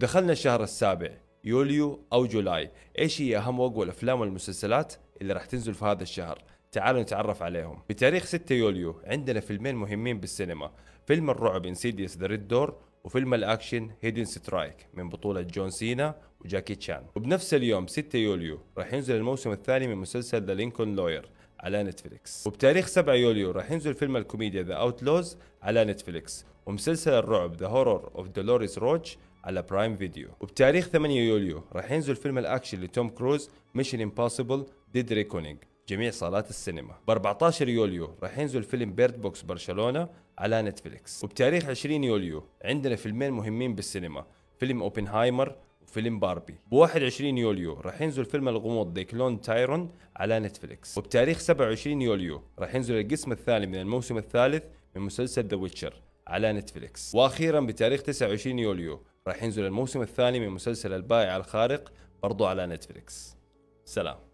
ودخلنا الشهر السابع يوليو أو جولاي إيش هي أهم واقوى الأفلام والمسلسلات اللي راح تنزل في هذا الشهر تعالوا نتعرف عليهم بتاريخ 6 يوليو عندنا فيلمين مهمين بالسينما فيلم الرعب انسيديوس ذا ريد دور وفيلم الاكشن هيدن سترايك من بطولة جون سينا وجاكي تشان وبنفس اليوم 6 يوليو راح ينزل الموسم الثاني من مسلسل ذا لينكولن لوير على نتفليكس وبتاريخ 7 يوليو راح ينزل فيلم الكوميديا ذا اوتلوز على نتفليكس ومسلسل الرعب ذا هورور اوف دولوريس روج على برايم فيديو وبتاريخ 8 يوليو راح ينزل فيلم الاكشن لتوم كروز ميشن امبوسيبل ديد ريكونينج جميع صالات السينما ب 14 يوليو راح ينزل فيلم بيرد بوكس برشلونة على نتفليكس وبتاريخ 20 يوليو عندنا فيلمين مهمين بالسينما فيلم اوبنهايمر وفيلم باربي ب 21 يوليو راح ينزل فيلم الغموض ذا كلون تايرون على نتفليكس وبتاريخ 27 يوليو راح ينزل القسم الثاني من الموسم الثالث من مسلسل ذا ويتشر على نتفليكس واخيرا بتاريخ 29 يوليو راح ينزل الموسم الثاني من مسلسل البائع الخارق برضو على نتفليكس سلام